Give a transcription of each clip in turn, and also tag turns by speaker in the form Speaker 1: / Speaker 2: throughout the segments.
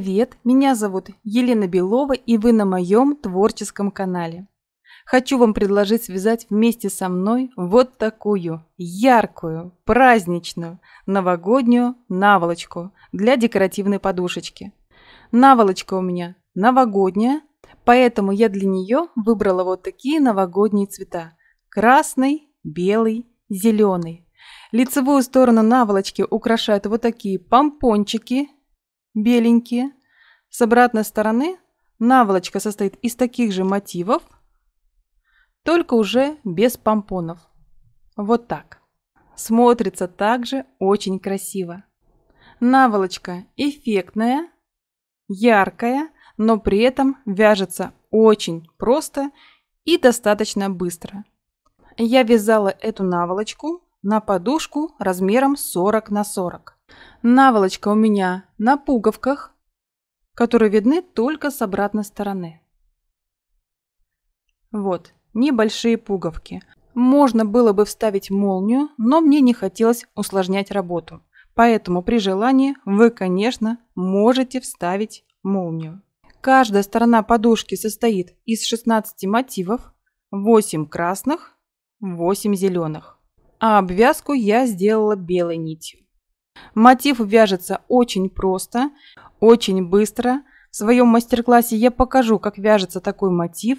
Speaker 1: привет! Меня зовут Елена Белова и вы на моем творческом канале. Хочу вам предложить связать вместе со мной вот такую яркую, праздничную, новогоднюю наволочку для декоративной подушечки. Наволочка у меня новогодняя, поэтому я для нее выбрала вот такие новогодние цвета. Красный, белый, зеленый. Лицевую сторону наволочки украшают вот такие помпончики беленькие. С обратной стороны наволочка состоит из таких же мотивов, только уже без помпонов. Вот так. Смотрится также очень красиво. Наволочка эффектная, яркая, но при этом вяжется очень просто и достаточно быстро. Я вязала эту наволочку на подушку размером 40 на 40. Наволочка у меня на пуговках, которые видны только с обратной стороны. Вот, небольшие пуговки. Можно было бы вставить молнию, но мне не хотелось усложнять работу. Поэтому при желании вы, конечно, можете вставить молнию. Каждая сторона подушки состоит из 16 мотивов, 8 красных, 8 зеленых. А обвязку я сделала белой нитью. Мотив вяжется очень просто, очень быстро. В своем мастер-классе я покажу, как вяжется такой мотив,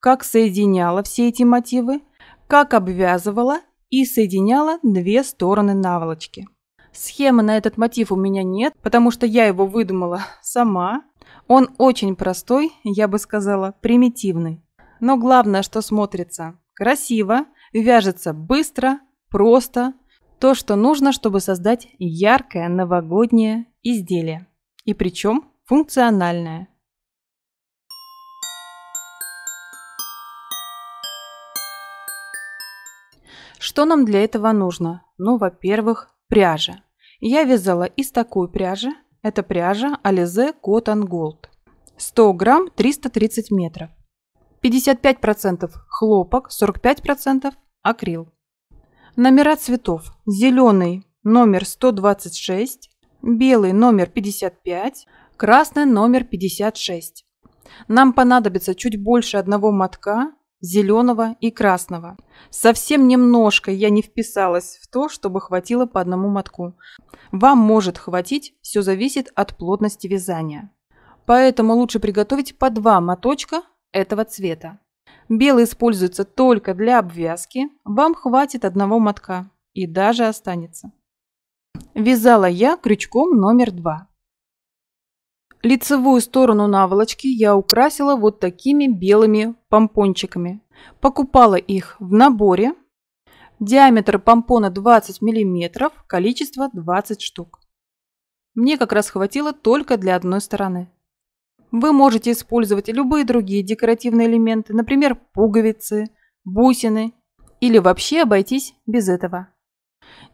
Speaker 1: как соединяла все эти мотивы, как обвязывала и соединяла две стороны наволочки. Схемы на этот мотив у меня нет, потому что я его выдумала сама. Он очень простой, я бы сказала, примитивный. Но главное, что смотрится красиво, вяжется быстро, просто, то, что нужно, чтобы создать яркое новогоднее изделие. И причем функциональное. Что нам для этого нужно? Ну, во-первых, пряжа. Я вязала из такой пряжи. Это пряжа Alize Cotton Gold. 100 грамм 330 метров. 55% хлопок, 45% акрил. Номера цветов. Зеленый номер 126, белый номер 55, красный номер 56. Нам понадобится чуть больше одного мотка зеленого и красного. Совсем немножко я не вписалась в то, чтобы хватило по одному мотку. Вам может хватить, все зависит от плотности вязания. Поэтому лучше приготовить по два моточка этого цвета. Белый используется только для обвязки, вам хватит одного мотка и даже останется. Вязала я крючком номер два. Лицевую сторону наволочки я украсила вот такими белыми помпончиками. Покупала их в наборе. Диаметр помпона 20 мм, количество 20 штук. Мне как раз хватило только для одной стороны. Вы можете использовать любые другие декоративные элементы, например, пуговицы, бусины, или вообще обойтись без этого.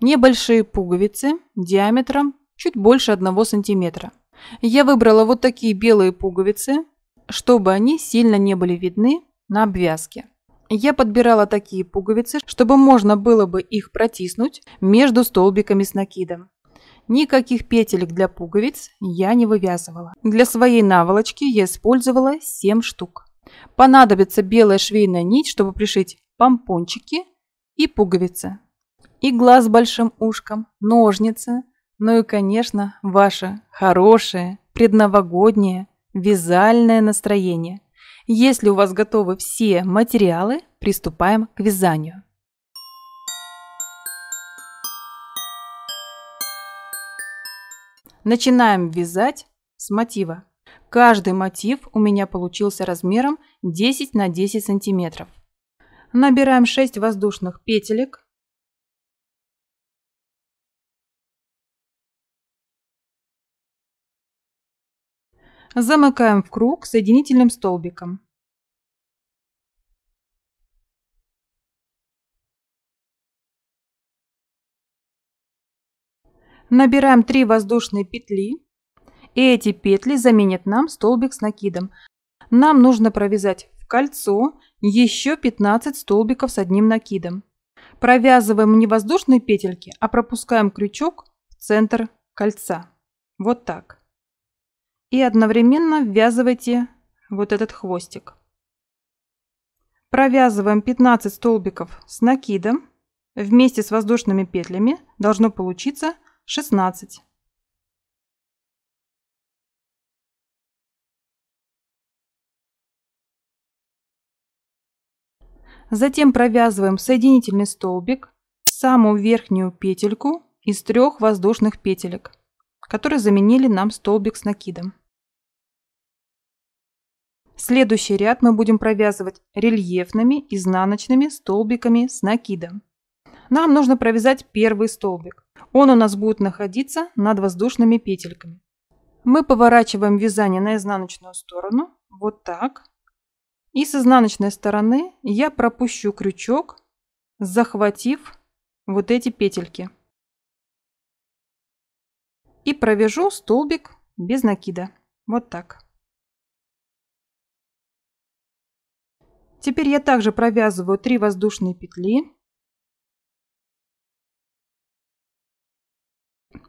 Speaker 1: Небольшие пуговицы диаметром чуть больше 1 см. Я выбрала вот такие белые пуговицы, чтобы они сильно не были видны на обвязке. Я подбирала такие пуговицы, чтобы можно было бы их протиснуть между столбиками с накидом. Никаких петелек для пуговиц я не вывязывала. Для своей наволочки я использовала 7 штук. Понадобится белая швейная нить, чтобы пришить помпончики и пуговицы. и глаз с большим ушком, ножницы, ну и, конечно, ваше хорошее, предновогоднее, вязальное настроение. Если у вас готовы все материалы, приступаем к вязанию. Начинаем вязать с мотива. Каждый мотив у меня
Speaker 2: получился размером 10 на 10 сантиметров. Набираем 6 воздушных петелек. Замыкаем в круг соединительным столбиком. Набираем 3 воздушные петли. И эти петли заменят нам столбик с накидом.
Speaker 1: Нам нужно провязать в кольцо еще 15 столбиков с одним накидом. Провязываем не воздушные петельки, а пропускаем крючок в центр кольца. Вот так. И одновременно ввязывайте вот этот хвостик. Провязываем 15 столбиков с
Speaker 2: накидом. Вместе с воздушными петлями должно получиться 16. Затем провязываем
Speaker 1: соединительный столбик в самую верхнюю петельку из трех воздушных петелек, которые заменили нам столбик с накидом. Следующий ряд мы будем провязывать рельефными изнаночными столбиками с накидом. Нам нужно провязать первый столбик. Он у нас будет находиться над воздушными петельками. Мы поворачиваем вязание на изнаночную сторону, вот так. И с изнаночной стороны я пропущу крючок, захватив вот эти петельки. И провяжу столбик без накида, вот так.
Speaker 2: Теперь я также провязываю 3 воздушные петли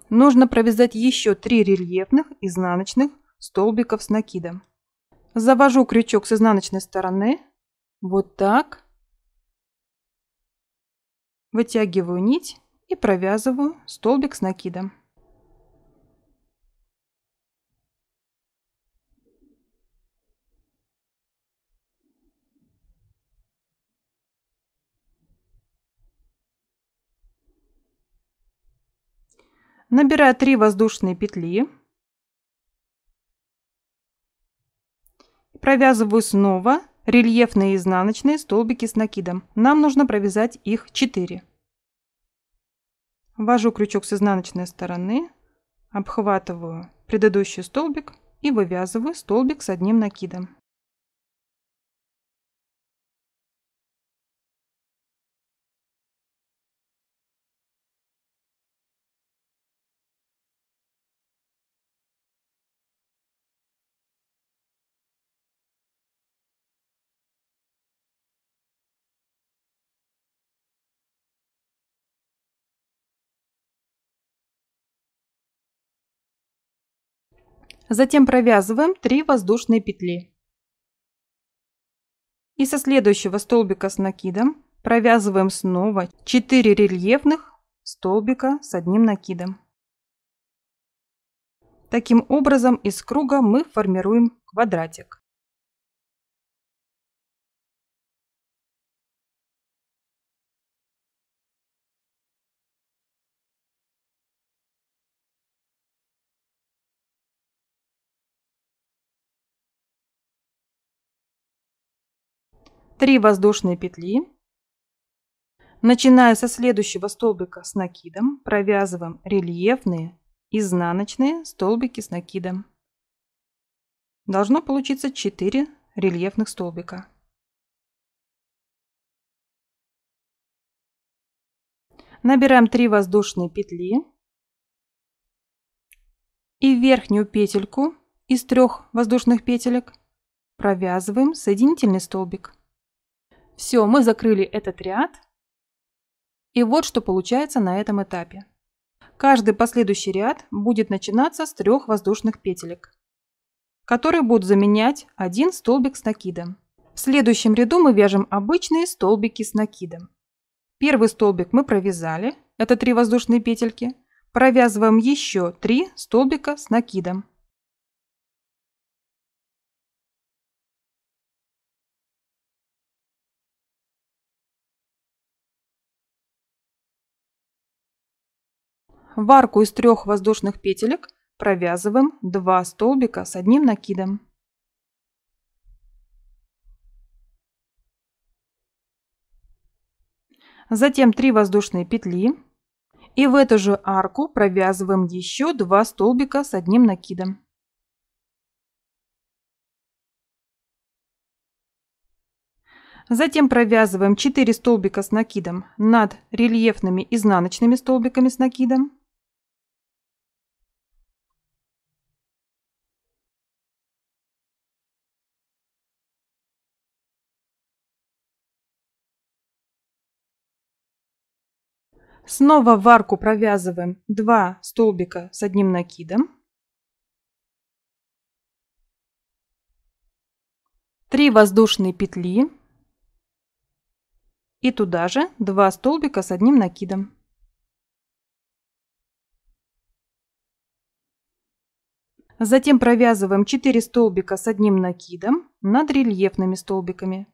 Speaker 2: нужно провязать еще 3 рельефных изнаночных столбиков с накидом.
Speaker 1: Завожу крючок с изнаночной стороны, вот так, вытягиваю нить и провязываю столбик с накидом.
Speaker 2: набираю 3
Speaker 1: воздушные петли, провязываю снова рельефные изнаночные столбики с накидом. Нам нужно провязать их 4. Ввожу крючок с изнаночной стороны,
Speaker 2: обхватываю предыдущий столбик и вывязываю столбик с одним накидом. Затем провязываем 3 воздушные петли.
Speaker 1: И со следующего столбика с накидом провязываем снова 4 рельефных столбика с одним накидом.
Speaker 2: Таким образом из круга мы формируем квадратик. 3 воздушные петли.
Speaker 1: Начиная со следующего столбика с накидом, провязываем рельефные изнаночные столбики с накидом. Должно получиться 4
Speaker 2: рельефных столбика. Набираем 3 воздушные петли
Speaker 1: и верхнюю петельку из трех воздушных петелек провязываем соединительный столбик. Все, мы закрыли этот ряд. И вот что получается на этом этапе. Каждый последующий ряд будет начинаться с трех воздушных петелек, которые будут заменять один столбик с накидом. В следующем ряду мы вяжем обычные столбики с накидом. Первый столбик мы провязали, это три воздушные петельки, провязываем еще
Speaker 2: три столбика с накидом. в арку из трех воздушных
Speaker 1: петелек провязываем два столбика с одним накидом. Затем 3 воздушные петли и в эту же арку провязываем еще два столбика с одним накидом. Затем провязываем 4 столбика с накидом
Speaker 2: над рельефными изнаночными столбиками с накидом. Снова в арку провязываем 2 столбика с
Speaker 1: одним накидом. 3 воздушные петли. И туда же 2 столбика с одним накидом. Затем провязываем 4 столбика с одним накидом
Speaker 2: над рельефными столбиками.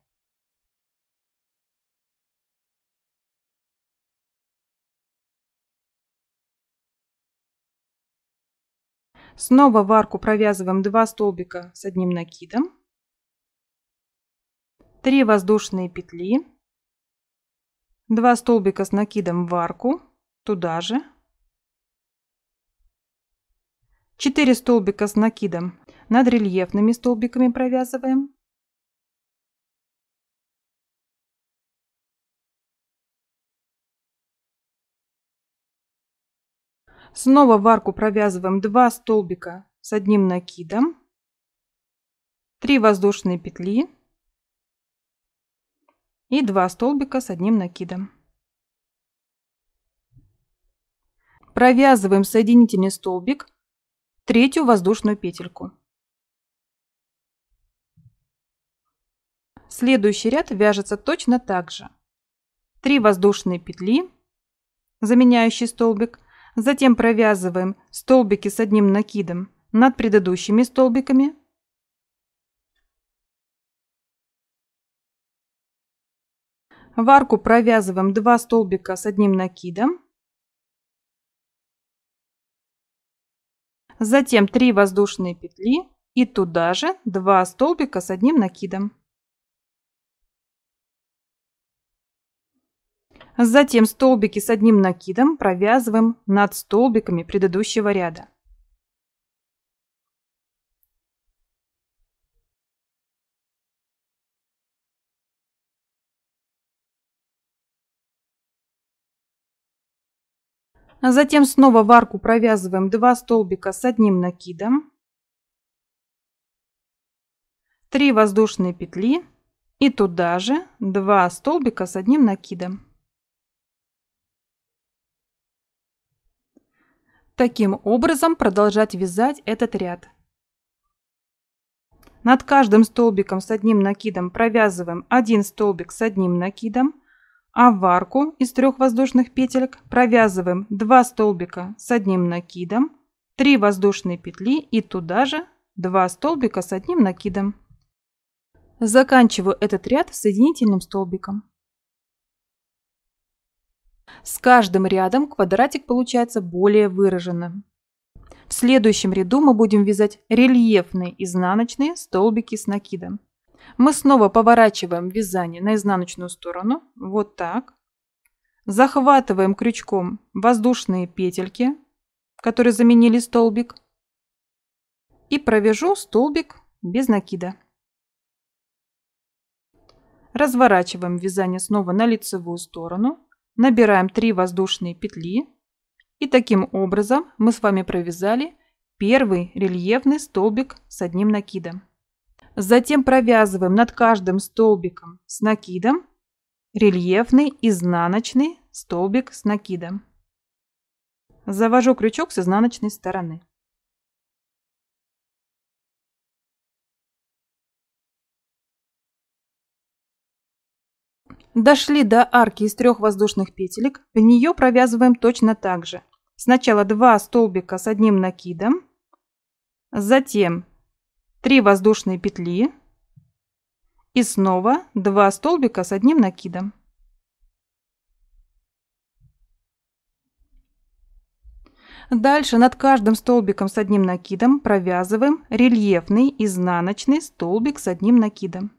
Speaker 2: Снова в арку провязываем 2 столбика с одним накидом,
Speaker 1: 3 воздушные петли, 2 столбика с накидом в арку, туда же,
Speaker 2: 4 столбика с накидом над рельефными столбиками провязываем, Снова в арку провязываем 2 столбика с одним накидом, 3 воздушные
Speaker 1: петли и 2 столбика с одним накидом. Провязываем соединительный столбик, третью воздушную петельку. Следующий ряд вяжется точно так же. 3 воздушные петли, заменяющий столбик, Затем провязываем столбики
Speaker 2: с одним накидом над предыдущими столбиками. В арку провязываем 2 столбика с одним накидом.
Speaker 1: Затем 3 воздушные петли и туда же 2 столбика с одним накидом. Затем столбики с одним накидом провязываем над столбиками предыдущего ряда.
Speaker 2: Затем снова в арку провязываем 2 столбика с одним накидом, 3
Speaker 1: воздушные петли и туда же 2 столбика с одним накидом. таким образом продолжать вязать этот ряд. Над каждым столбиком с одним накидом провязываем один столбик с одним накидом, а в арку из трех воздушных петелек провязываем 2 столбика с одним накидом, 3 воздушные петли и туда же 2 столбика с одним накидом. Заканчиваю этот ряд соединительным столбиком. С каждым рядом квадратик получается более выраженным. В следующем ряду мы будем вязать рельефные изнаночные столбики с накидом. Мы снова поворачиваем вязание на изнаночную сторону, вот так. Захватываем крючком воздушные петельки, которые заменили столбик.
Speaker 2: И провяжу столбик
Speaker 1: без накида. Разворачиваем вязание снова на лицевую сторону Набираем 3 воздушные петли. И таким образом мы с вами провязали первый рельефный столбик с одним накидом. Затем провязываем над каждым столбиком с накидом рельефный изнаночный
Speaker 2: столбик с накидом. Завожу крючок с изнаночной стороны. Дошли до арки из трех
Speaker 1: воздушных петелек, в нее провязываем точно так же. Сначала два столбика с одним накидом, затем три воздушные петли и снова два столбика с одним накидом. Дальше над каждым столбиком с одним накидом провязываем рельефный изнаночный столбик с одним
Speaker 2: накидом.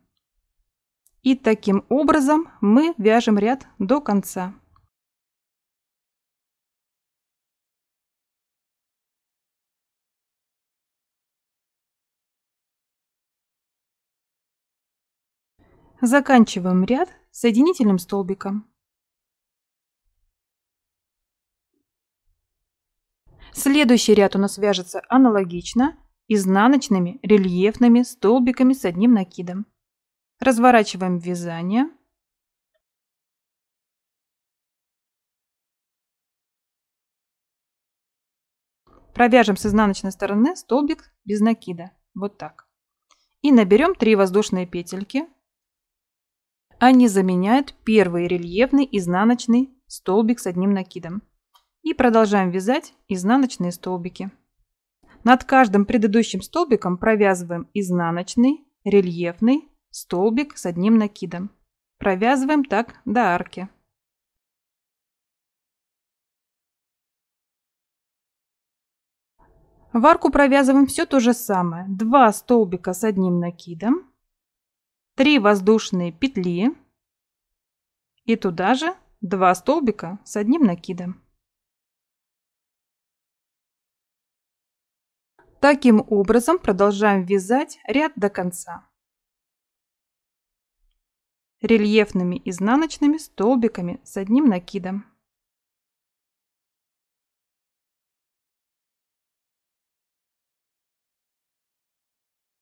Speaker 2: И таким образом мы вяжем ряд до конца. Заканчиваем ряд соединительным столбиком.
Speaker 1: Следующий ряд у нас вяжется аналогично изнаночными рельефными столбиками с одним накидом.
Speaker 2: Разворачиваем вязание. Провяжем с изнаночной стороны столбик без накида. Вот так. И наберем 3 воздушные
Speaker 1: петельки. Они заменяют первый рельефный изнаночный столбик с одним накидом. И продолжаем вязать изнаночные столбики. Над каждым предыдущим столбиком провязываем изнаночный, рельефный,
Speaker 2: Столбик с одним накидом. Провязываем так до арки. В арку провязываем все то же самое. Два столбика с одним накидом.
Speaker 1: Три воздушные петли. И туда же два
Speaker 2: столбика с одним накидом. Таким образом продолжаем вязать ряд до конца рельефными изнаночными столбиками с одним накидом.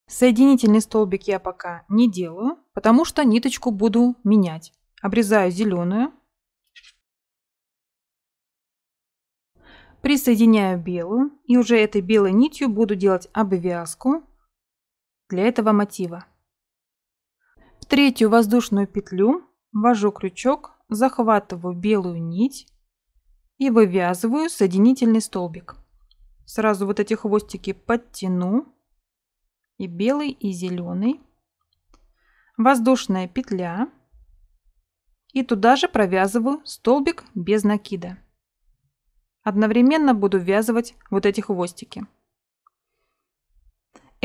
Speaker 2: Соединительный столбик я пока
Speaker 1: не делаю, потому что ниточку буду менять. Обрезаю зеленую. Присоединяю белую и уже этой белой нитью буду делать обвязку для этого мотива. В третью воздушную петлю ввожу крючок, захватываю белую нить и вывязываю соединительный столбик. Сразу вот эти хвостики подтяну. И белый, и зеленый. Воздушная петля. И туда же провязываю столбик без накида. Одновременно буду ввязывать вот эти хвостики.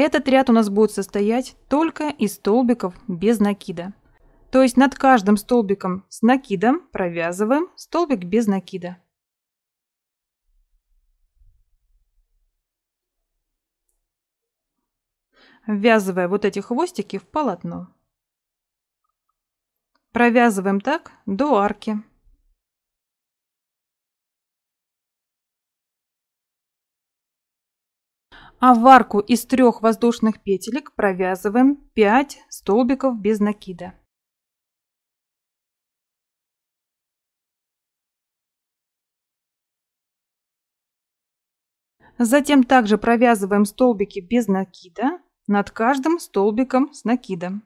Speaker 1: Этот ряд у нас будет состоять только из столбиков без накида. То есть над каждым столбиком с накидом провязываем столбик без накида. ввязывая вот эти хвостики в полотно.
Speaker 2: Провязываем так до арки. а в арку из трех воздушных петелек провязываем 5 столбиков без накида. Затем также провязываем столбики без накида над каждым столбиком с накидом.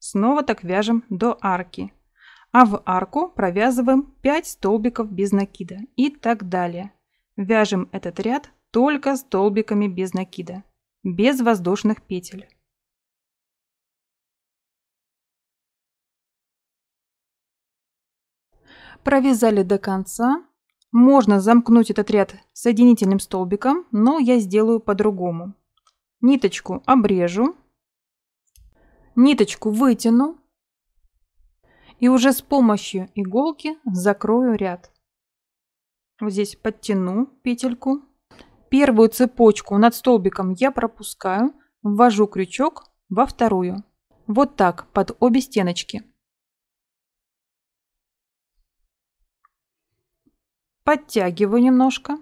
Speaker 1: Снова так вяжем до арки. А в арку провязываем 5 столбиков без накида и так далее. Вяжем этот ряд только
Speaker 2: столбиками без накида, без воздушных петель. Провязали до конца. Можно замкнуть этот ряд соединительным столбиком, но
Speaker 1: я сделаю по-другому. Ниточку обрежу, ниточку вытяну и уже с помощью иголки закрою ряд. Вот здесь подтяну петельку Первую цепочку над столбиком я пропускаю, ввожу крючок во вторую. Вот так, под обе стеночки. Подтягиваю немножко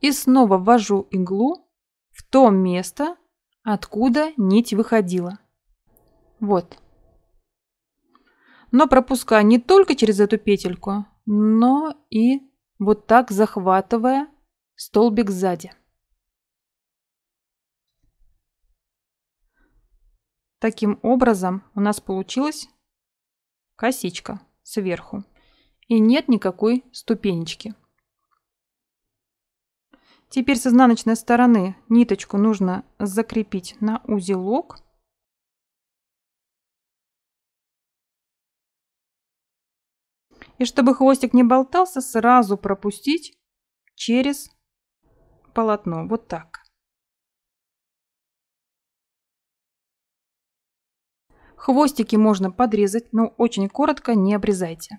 Speaker 1: и снова ввожу иглу в то место, откуда нить выходила. Вот. Но пропускаю не только через эту петельку, но и вот так захватывая Столбик сзади. Таким образом у нас получилась косичка сверху. И нет никакой ступенечки. Теперь с изнаночной
Speaker 2: стороны ниточку нужно закрепить на узелок. И чтобы хвостик не болтался, сразу пропустить через полотно, вот так. Хвостики можно подрезать, но очень коротко не обрезайте.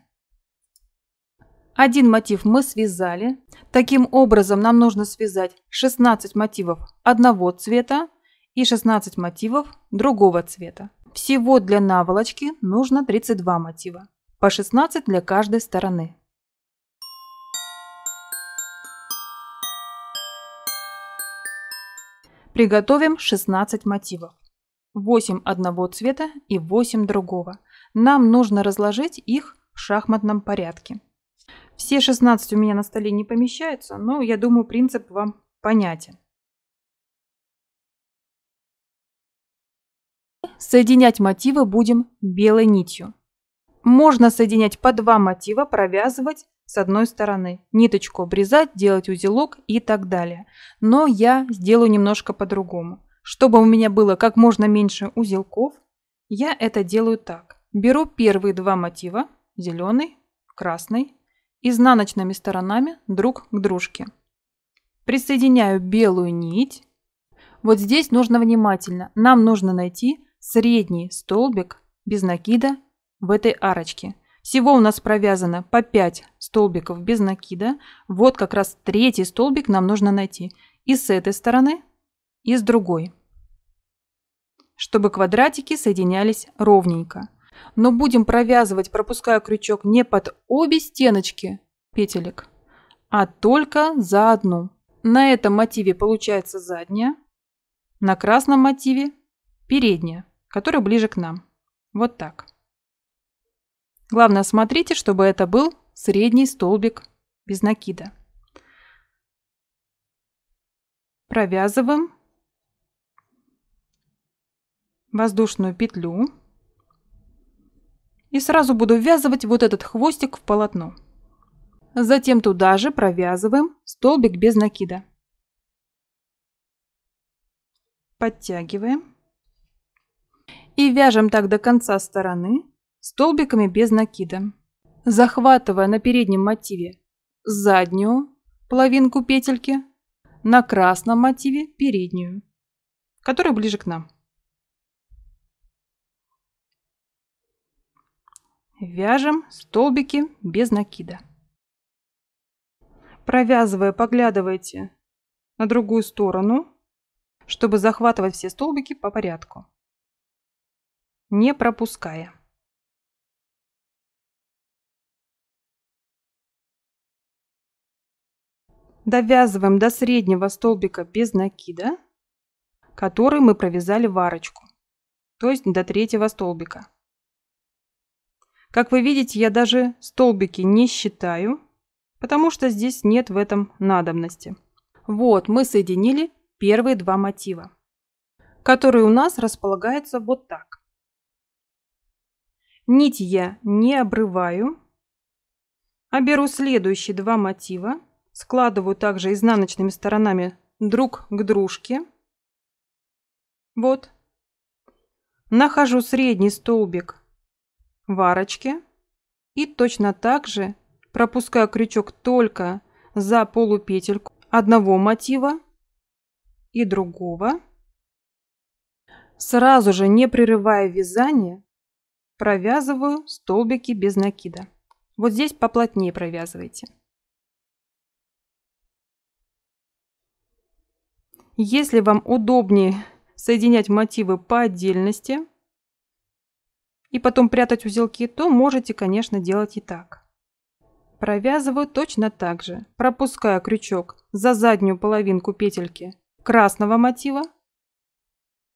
Speaker 1: Один мотив мы связали. Таким образом нам нужно связать 16 мотивов одного цвета и 16 мотивов другого цвета. Всего для наволочки нужно 32 мотива, по 16 для каждой стороны. Приготовим 16 мотивов. 8 одного цвета и 8 другого. Нам нужно разложить их в шахматном порядке.
Speaker 2: Все 16 у меня на столе не помещаются, но я думаю принцип вам понятен. Соединять мотивы будем белой нитью. Можно соединять по два мотива, провязывать
Speaker 1: с одной стороны, ниточку обрезать, делать узелок и так далее. Но я сделаю немножко по-другому. Чтобы у меня было как можно меньше узелков, я это делаю так. Беру первые два мотива, зеленый, красный, изнаночными сторонами друг к дружке. Присоединяю белую нить. Вот здесь нужно внимательно. Нам нужно найти средний столбик без накида в этой арочке. Всего у нас провязано по 5 столбиков без накида. Вот как раз третий столбик нам нужно найти. И с этой стороны, и с другой. Чтобы квадратики соединялись ровненько. Но будем провязывать, пропуская крючок, не под обе стеночки петелек, а только за одну. На этом мотиве получается задняя, на красном мотиве передняя, которая ближе к нам. Вот так. Главное, смотрите, чтобы это был средний столбик без накида. Провязываем воздушную петлю. И сразу буду ввязывать вот этот хвостик в полотно. Затем туда же провязываем столбик без накида. Подтягиваем. И вяжем так до конца стороны столбиками без накида. Захватывая на переднем мотиве заднюю половинку петельки, на красном мотиве переднюю, которая ближе к нам. Вяжем столбики без накида. Провязывая, поглядывайте на другую сторону,
Speaker 2: чтобы захватывать все столбики по порядку, не пропуская. довязываем до среднего столбика без
Speaker 1: накида, который мы провязали в арочку, то есть до третьего столбика. Как вы видите, я даже столбики не считаю, потому что здесь нет в этом надобности. Вот мы соединили первые два мотива, которые у нас располагаются вот так. Нить я не обрываю, а беру следующие два мотива складываю также изнаночными сторонами друг к дружке. Вот. Нахожу средний столбик варочки и точно так же пропускаю крючок только за полупетельку одного мотива и другого. Сразу же, не прерывая вязание, провязываю столбики без накида. Вот здесь поплотнее провязывайте. Если вам удобнее соединять мотивы по отдельности и потом прятать узелки, то можете, конечно, делать и так. Провязываю точно так же, пропуская крючок за заднюю половинку петельки красного мотива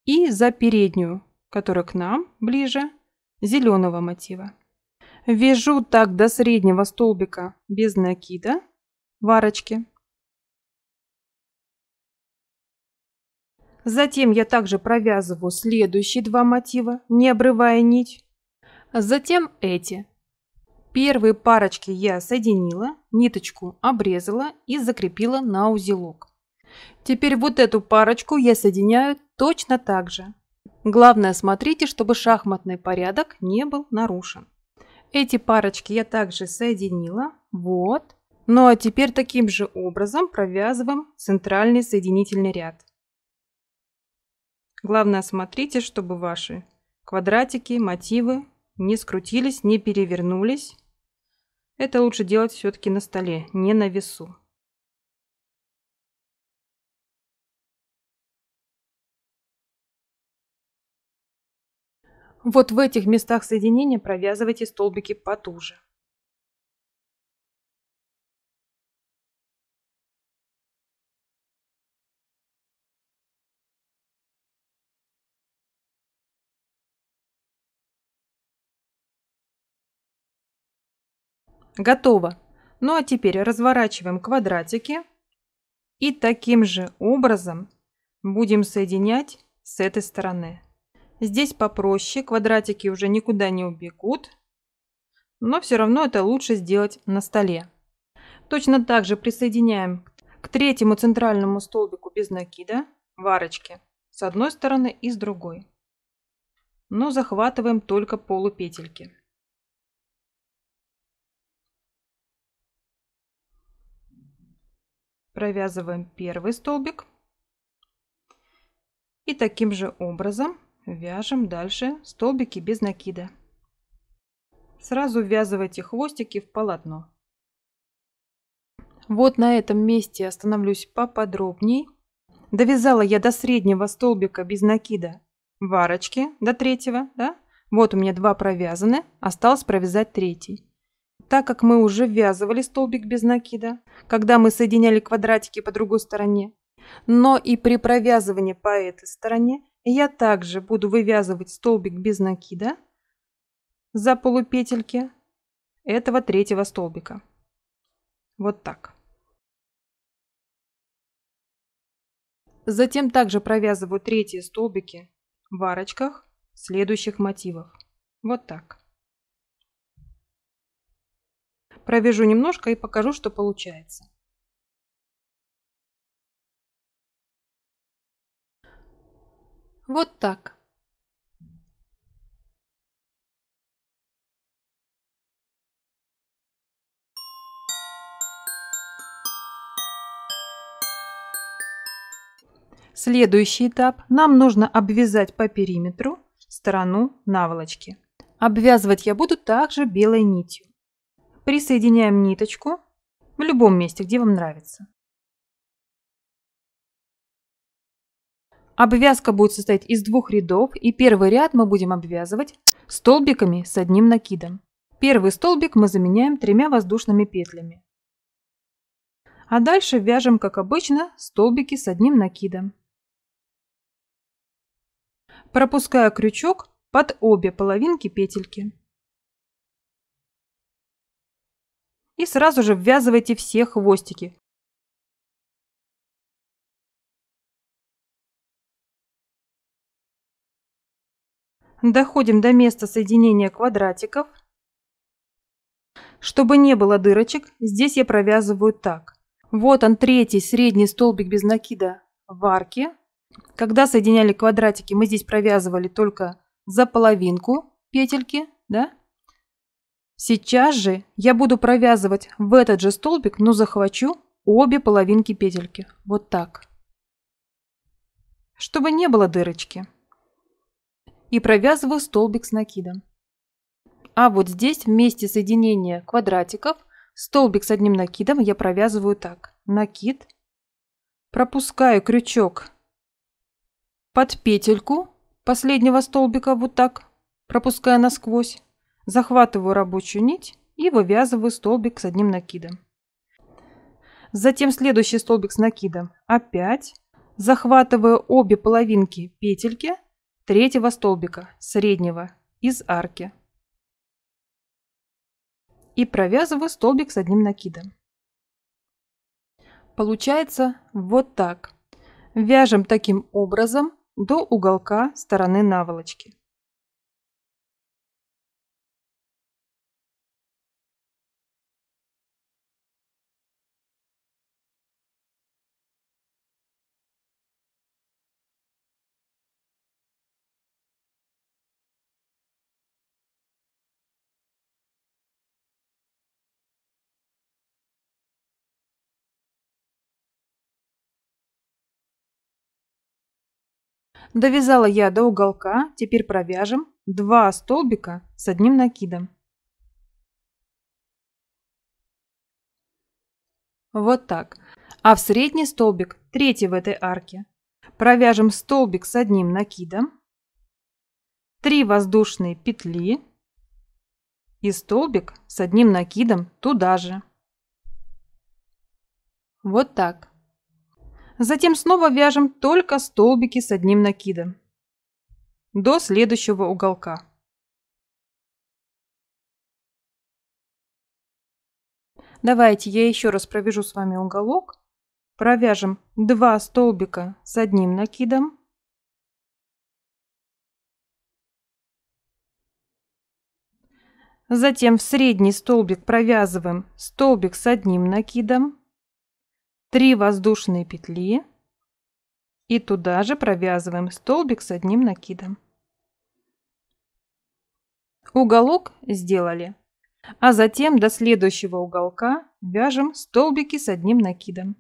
Speaker 1: и за переднюю, которая к нам ближе, зеленого мотива. Вяжу так до среднего столбика
Speaker 2: без накида, в арочке. Затем я также провязываю следующие два мотива, не обрывая
Speaker 1: нить. Затем эти. Первые парочки я соединила, ниточку обрезала и закрепила на узелок. Теперь вот эту парочку я соединяю точно так же. Главное, смотрите, чтобы шахматный порядок не был нарушен. Эти парочки я также соединила. Вот. Ну а теперь таким же образом провязываем центральный соединительный ряд. Главное, смотрите, чтобы ваши квадратики, мотивы не скрутились, не перевернулись. Это лучше делать
Speaker 2: все-таки на столе, не на весу. Вот в этих местах соединения провязывайте столбики потуже. Готово. Ну а теперь разворачиваем квадратики и таким же образом
Speaker 1: будем соединять с этой стороны. Здесь попроще, квадратики уже никуда не убегут, но все равно это лучше сделать на столе. Точно так же присоединяем к третьему центральному столбику без накида варочки с одной стороны и с другой. Но захватываем только полупетельки. провязываем первый столбик и таким же образом вяжем дальше столбики без накида. Сразу ввязывайте хвостики в полотно. Вот на этом месте остановлюсь поподробней. Довязала я до среднего столбика без накида в арочке, до третьего, да? Вот у меня два провязаны, осталось провязать третий. Так как мы уже ввязывали столбик без накида, когда мы соединяли квадратики по другой стороне, но и при провязывании по этой стороне я также буду вывязывать столбик без накида
Speaker 2: за полупетельки этого третьего столбика. Вот так. Затем также провязываю третьи столбики в арочках следующих мотивов. Вот так. Провяжу немножко и покажу, что получается. Вот так.
Speaker 1: Следующий этап. Нам нужно обвязать по периметру сторону наволочки. Обвязывать я буду также белой нитью. Присоединяем ниточку
Speaker 2: в любом месте, где вам нравится. Обвязка будет состоять из двух рядов, и первый ряд мы будем обвязывать
Speaker 1: столбиками с одним накидом. Первый столбик мы заменяем тремя воздушными петлями. А дальше вяжем, как обычно, столбики с одним накидом. Пропуская крючок под обе
Speaker 2: половинки петельки. и сразу же ввязывайте все хвостики. Доходим до места соединения квадратиков. Чтобы не было дырочек,
Speaker 1: здесь я провязываю так. Вот он третий средний столбик без накида в арке. Когда соединяли квадратики, мы здесь провязывали только за половинку петельки, да? Сейчас же я буду провязывать в этот же столбик, но захвачу обе половинки петельки. Вот так. Чтобы не было дырочки. И провязываю столбик с накидом. А вот здесь вместе соединения квадратиков столбик с одним накидом я провязываю так. Накид. Пропускаю крючок под петельку последнего столбика вот так. пропуская насквозь захватываю рабочую нить и вывязываю столбик с одним накидом. Затем следующий столбик с накидом. Опять захватываю обе половинки петельки третьего столбика, среднего, из арки. И провязываю столбик с одним накидом. Получается вот так. Вяжем
Speaker 2: таким образом до уголка стороны наволочки. Довязала я до уголка, теперь провяжем два
Speaker 1: столбика с одним накидом. Вот так. А в средний столбик, третий в этой арке, провяжем столбик с одним накидом, 3 воздушные петли и столбик с одним накидом туда же. Вот так. Затем снова вяжем
Speaker 2: только столбики с одним накидом. До следующего уголка. Давайте я еще раз провяжу с вами уголок. Провяжем 2 столбика с
Speaker 1: одним накидом. Затем в средний столбик провязываем столбик с одним накидом. 3 воздушные петли и туда же провязываем столбик с одним накидом. Уголок сделали, а затем до следующего уголка вяжем столбики с одним накидом.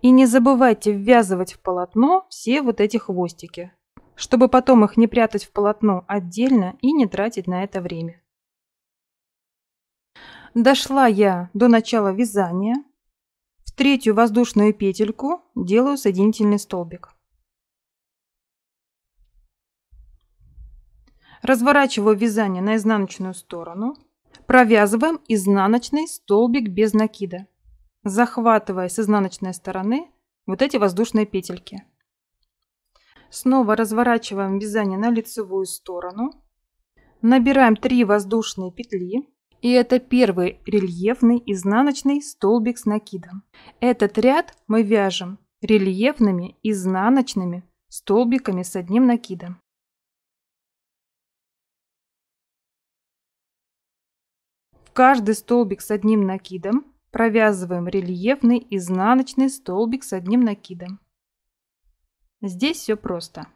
Speaker 1: И не забывайте ввязывать в полотно все вот эти хвостики, чтобы потом их не прятать в полотно отдельно и не тратить на это время. Дошла я до начала вязания. В третью воздушную петельку делаю соединительный столбик. Разворачиваю вязание на изнаночную сторону. Провязываем изнаночный столбик без накида, захватывая с изнаночной стороны вот эти воздушные петельки. Снова разворачиваем вязание на лицевую сторону. Набираем 3 воздушные петли. И это первый рельефный изнаночный столбик с накидом.
Speaker 2: Этот ряд мы вяжем рельефными изнаночными столбиками с одним накидом. В каждый столбик с одним накидом провязываем рельефный
Speaker 1: изнаночный столбик с одним накидом. Здесь все просто.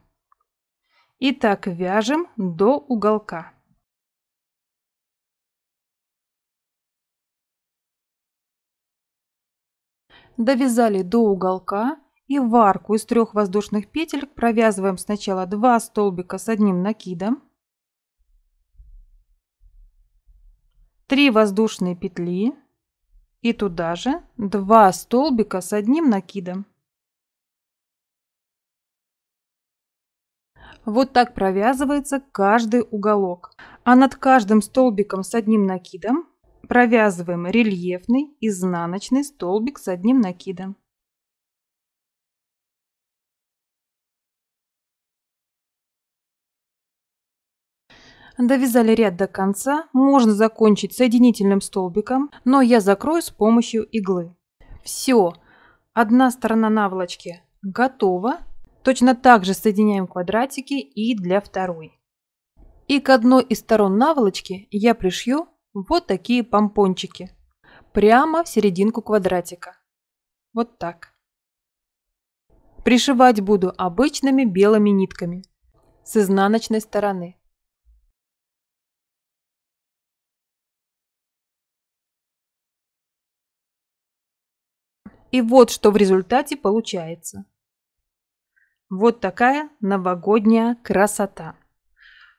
Speaker 2: И так вяжем до уголка. довязали до уголка и в арку из трех воздушных петель провязываем сначала
Speaker 1: два столбика с одним накидом, 3 воздушные петли и туда же 2 столбика с одним накидом. Вот так провязывается каждый уголок. А над каждым столбиком с
Speaker 2: одним накидом провязываем рельефный изнаночный столбик с одним накидом. Довязали ряд до конца, можно
Speaker 1: закончить соединительным столбиком, но я закрою с помощью иглы. Все, одна сторона наволочки готова. Точно так же соединяем квадратики и для второй. И к одной из сторон наволочки я пришью вот такие помпончики. Прямо в серединку квадратика. Вот так. Пришивать буду обычными белыми нитками
Speaker 2: с изнаночной стороны. И вот что в результате получается. Вот такая новогодняя
Speaker 1: красота.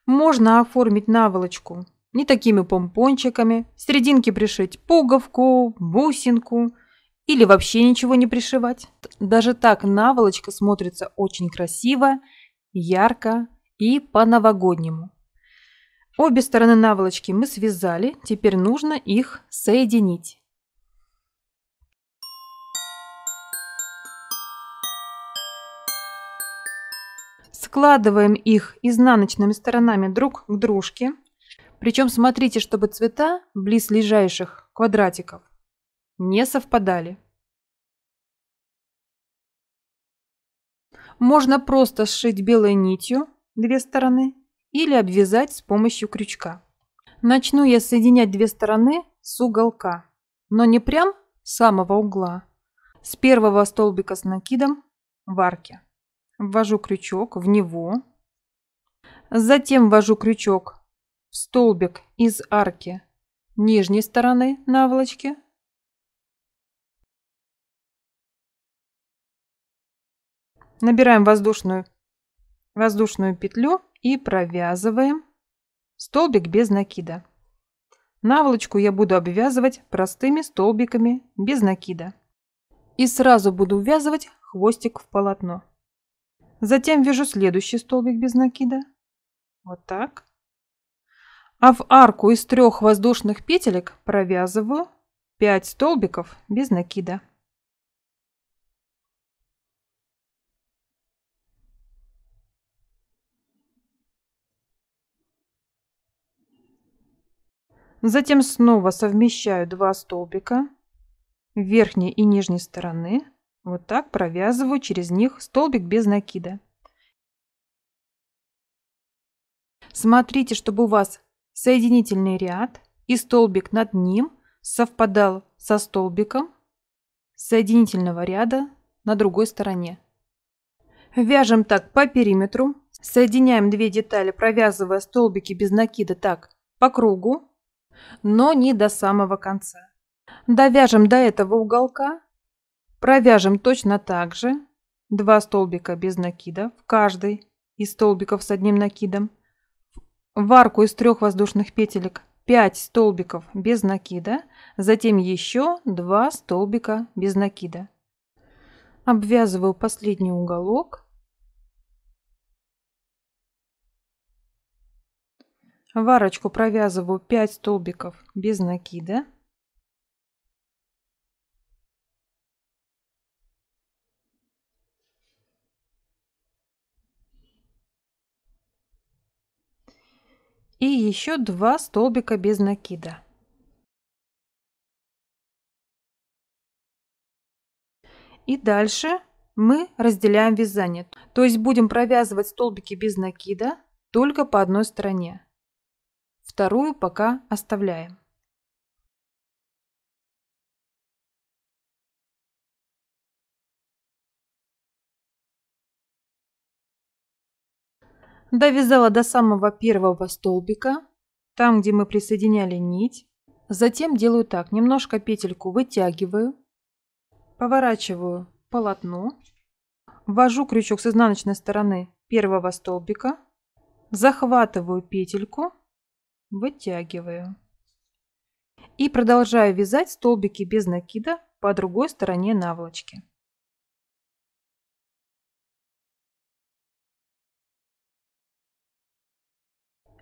Speaker 1: Можно оформить наволочку не такими помпончиками, серединке пришить пуговку, бусинку или вообще ничего не пришивать. Даже так наволочка смотрится очень красиво, ярко и по-новогоднему. Обе стороны наволочки мы связали, теперь нужно их соединить. Складываем их изнаночными сторонами друг к дружке. Причем смотрите, чтобы
Speaker 2: цвета близ близлежащих квадратиков не совпадали. Можно просто сшить белой
Speaker 1: нитью две стороны или обвязать с помощью крючка. Начну я соединять две стороны с уголка, но не прям с самого угла. С первого столбика с накидом в арке. Ввожу крючок в него. Затем ввожу крючок столбик из арки
Speaker 2: нижней стороны наволочки набираем воздушную,
Speaker 1: воздушную петлю и провязываем столбик без накида. Наволочку я буду обвязывать простыми столбиками без накида. И сразу буду ввязывать хвостик в полотно. Затем вяжу следующий столбик без накида. Вот так а в арку из трех воздушных петелек провязываю 5 столбиков без накида. Затем снова совмещаю два столбика верхней и нижней стороны. Вот так провязываю через них столбик без накида. Смотрите, чтобы у вас соединительный ряд и столбик над ним совпадал со столбиком соединительного ряда на другой стороне. Вяжем так по периметру, соединяем две детали, провязывая столбики без накида так по кругу, но не до самого конца. Довяжем до этого уголка, провяжем точно так же, два столбика без накида в каждый из столбиков с одним накидом, в арку из трех воздушных петелек 5 столбиков без накида, затем еще 2 столбика без накида. Обвязываю последний уголок. В арочку провязываю 5 столбиков без накида.
Speaker 2: еще два столбика без накида. И дальше мы разделяем вязание. То есть будем провязывать столбики без накида только по одной стороне. Вторую пока оставляем. довязала до самого первого столбика, там, где мы присоединяли
Speaker 1: нить. Затем делаю так, немножко петельку вытягиваю, поворачиваю полотно, ввожу крючок с изнаночной стороны первого столбика, захватываю петельку, вытягиваю.
Speaker 2: И продолжаю вязать столбики без накида по другой стороне наволочки.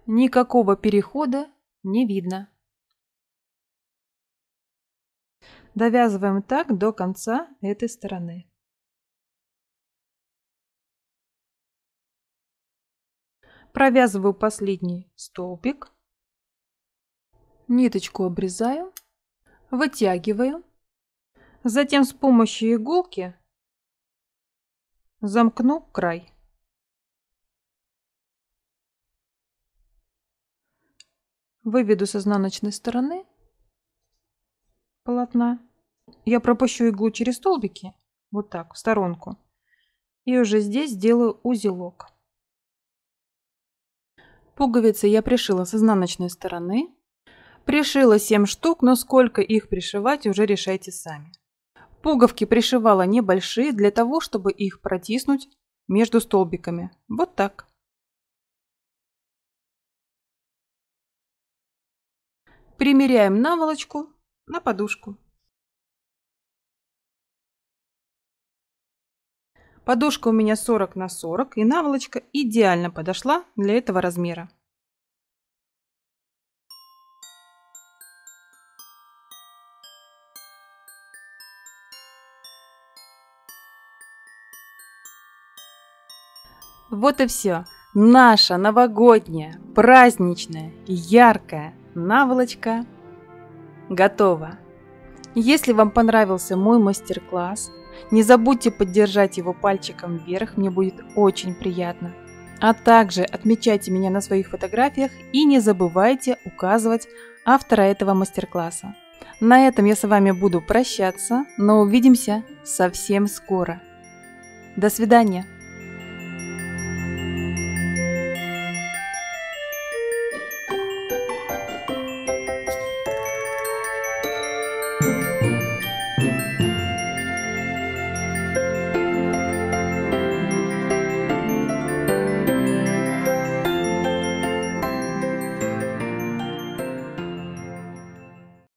Speaker 2: Никакого перехода не видно. Довязываем так до конца этой стороны. Провязываю последний столбик.
Speaker 1: Ниточку обрезаю, вытягиваю. Затем с помощью иголки замкну край. Выведу с изнаночной стороны полотна. Я пропущу иглу через столбики, вот так, в сторонку. И уже здесь сделаю узелок. Пуговицы я пришила с изнаночной стороны. Пришила 7 штук, но сколько их пришивать, уже решайте сами. Пуговки пришивала
Speaker 2: небольшие, для того, чтобы их протиснуть между столбиками. Вот так. Примеряем наволочку на подушку. Подушка у меня 40 на 40 и наволочка идеально
Speaker 1: подошла для этого размера. Вот и все. Наша новогодняя, праздничная, яркая, наволочка готово. Если вам понравился мой мастер-класс, не забудьте поддержать его пальчиком вверх, мне будет очень приятно. А также отмечайте меня на своих фотографиях и не забывайте указывать автора этого мастер-класса. На этом я с вами буду прощаться, но увидимся совсем скоро. До свидания!